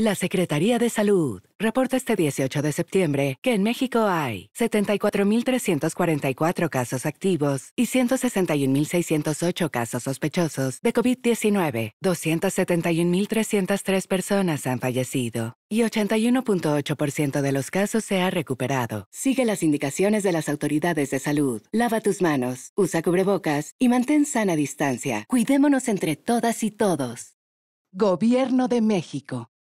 La Secretaría de Salud reporta este 18 de septiembre que en México hay 74.344 casos activos y 161.608 casos sospechosos de COVID-19. 271.303 personas han fallecido y 81.8% de los casos se ha recuperado. Sigue las indicaciones de las autoridades de salud. Lava tus manos, usa cubrebocas y mantén sana distancia. Cuidémonos entre todas y todos. Gobierno de México.